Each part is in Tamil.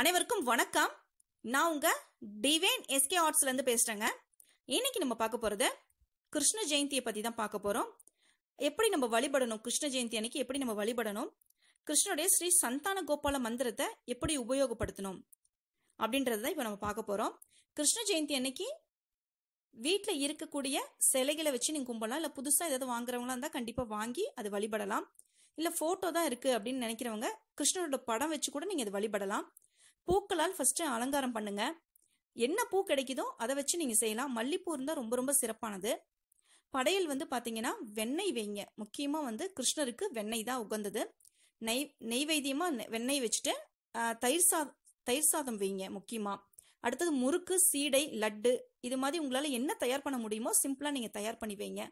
அனைவருக்கும் வணக்கம் நான் உங்க டிவேன் எஸ்கே ஆர்ட்ஸ்ல இருந்து பேசுறேங்க இன்னைக்கு நம்ம பார்க்க போறது கிருஷ்ண ஜெயந்தியை பத்தி தான் பார்க்க போறோம் எப்படி நம்ம வழிபடணும் கிருஷ்ண ஜெயந்தி அன்னைக்கு எப்படி நம்ம வழிபடணும் கிருஷ்ணனுடைய ஸ்ரீ சந்தான கோபால மந்திரத்தை எப்படி உபயோகப்படுத்தணும் அப்படின்றத இப்போ நம்ம பார்க்க போறோம் கிருஷ்ண ஜெயந்தி அன்னைக்கு வீட்டில் இருக்கக்கூடிய சிலைகளை வச்சு நீங்கள் கும்பலாம் இல்லை புதுசாக ஏதாவது வாங்குறவங்களா இருந்தால் கண்டிப்பாக வாங்கி அது வழிபடலாம் இல்லை ஃபோட்டோ தான் இருக்குது அப்படின்னு நினைக்கிறவங்க கிருஷ்ணனோட படம் வச்சு கூட நீங்கள் அதை வழிபடலாம் பூக்களால் ஃபஸ்ட்டு அலங்காரம் பண்ணுங்க என்ன பூ கிடைக்குதோ அதை வச்சு நீங்கள் செய்யலாம் மல்லிப்பூ இருந்தால் ரொம்ப ரொம்ப சிறப்பானது படையல் வந்து பார்த்தீங்கன்னா வெண்ணெய் வைங்க முக்கியமாக வந்து கிருஷ்ணருக்கு வெண்ணெய் தான் உகந்தது நெய் நெய்வேத்தியமாக வெண்ணெய் வச்சுட்டு தயிர் சாதம் தயிர் சாதம் வைங்க முக்கியமாக அடுத்தது முறுக்கு சீடை லட்டு இது மாதிரி உங்களால் என்ன தயார் பண்ண முடியுமோ சிம்பிளாக நீங்கள் தயார் பண்ணி வைங்க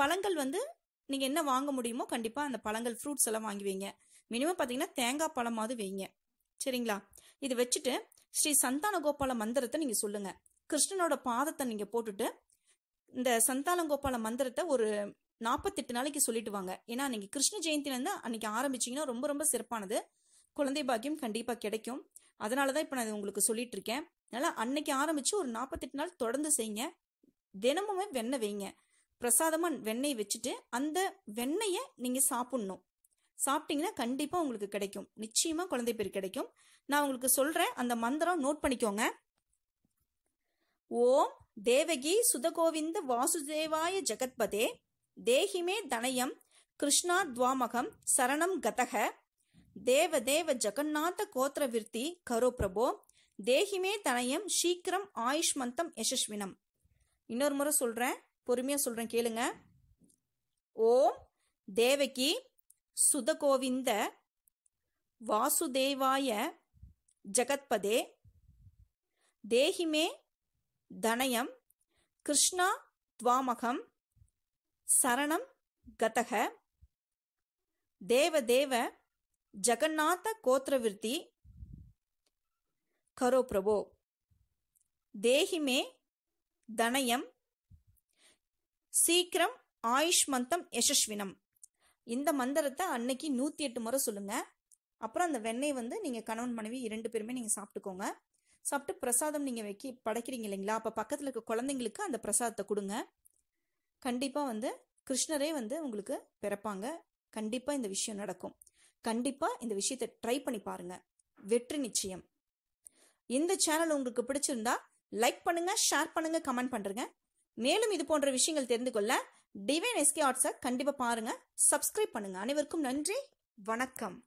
பழங்கள் வந்து நீங்கள் என்ன வாங்க முடியுமோ கண்டிப்பாக அந்த பழங்கள் ஃப்ரூட்ஸ் எல்லாம் வாங்கி வைங்க மினிமம் பார்த்தீங்கன்னா தேங்காய் பழமாவது வைங்க சரிங்களா இது வச்சுட்டு ஸ்ரீ சந்தான கோபால மந்திரத்தை நீங்கள் சொல்லுங்க கிருஷ்ணனோட பாதத்தை நீங்கள் போட்டுட்டு இந்த சந்தானகோபால மந்திரத்தை ஒரு நாற்பத்தெட்டு நாளைக்கு சொல்லிட்டு வாங்க ஏன்னா நீங்கள் கிருஷ்ண ஜெயந்திலேருந்து அன்னைக்கு ஆரம்பிச்சிங்கன்னா ரொம்ப ரொம்ப சிறப்பானது குழந்தை பாக்கியம் கண்டிப்பாக கிடைக்கும் அதனால தான் இப்போ நான் உங்களுக்கு சொல்லிட்டு இருக்கேன் அதனால் அன்னைக்கு ஆரம்பித்து ஒரு நாற்பத்தெட்டு நாள் தொடர்ந்து செய்யுங்க தினமுமே வெண்ணெய் வைங்க பிரசாதமாக வெண்ணெய் வச்சுட்டு அந்த வெண்ணெயை நீங்கள் சாப்பிட்ணும் சாப்பிட்டீங்கன்னா கண்டிப்பாக உங்களுக்கு கிடைக்கும் நிச்சயமாக குழந்தை பேர் கிடைக்கும் நான் உங்களுக்கு சொல்கிறேன் அந்த மந்திரம் நோட் பண்ணிக்கோங்க ஓம் தேவகி சுதகோவிந்த வாசுதேவாய ஜெகத்பதே தேஹிமே தனயம் கிருஷ்ணா துவாமகம் சரணம் கதக தேவ தேவ ஜெகநாத கோத்திரவிர்த்தி கரோ பிரபோ தேஹிமே தனயம் சீக்கிரம் ஆயுஷ்மந்தம் யசஸ்வினம் இன்னொரு முறை சொல்கிறேன் பொறுமையாக சொல்கிறேன் கேளுங்க ஓம் தேவகி சுதகோவிந்த வாசுதேவாய ஜகத்பதே தேஹிமே தனயம் கிருஷ்ணா துவாமகம் சரணம் கதக தேவதேவ ஜகநாத கோத்திரவிருத்தி கரோ பிரபோ தேஹிமே தனயம் சீக்கிரம் ஆயுஷ்மந்தம் யசஸ்வினம் இந்த மந்திரத்தை அன்னைக்கு நூற்றி எட்டு முறை சொல்லுங்கள் அப்புறம் அந்த வெண்ணெய் வந்து நீங்கள் கணவன் மனைவி இரண்டு பேருமே நீங்கள் சாப்பிட்டுக்கோங்க சாப்பிட்டு பிரசாதம் நீங்கள் வைக்கி படைக்கிறீங்க இல்லைங்களா அப்போ பக்கத்தில் இருக்க குழந்தைங்களுக்கு அந்த பிரசாதத்தை கொடுங்க கண்டிப்பாக வந்து கிருஷ்ணரே வந்து உங்களுக்கு பிறப்பாங்க கண்டிப்பாக இந்த விஷயம் நடக்கும் கண்டிப்பாக இந்த விஷயத்தை ட்ரை பண்ணி பாருங்க வெற்றி நிச்சயம் இந்த சேனல் உங்களுக்கு பிடிச்சிருந்தா லைக் பண்ணுங்கள் ஷேர் பண்ணுங்கள் கமெண்ட் பண்ணுறேங்க மேலும் இது போன்ற விஷயங்கள் தெரிந்து கொள்ள டிவைன் எஸ்கே ஆர்ட்ஸை கண்டிப்பாக பாருங்க சப்ஸ்கிரைப் பண்ணுங்க அனைவருக்கும் நன்றி வணக்கம்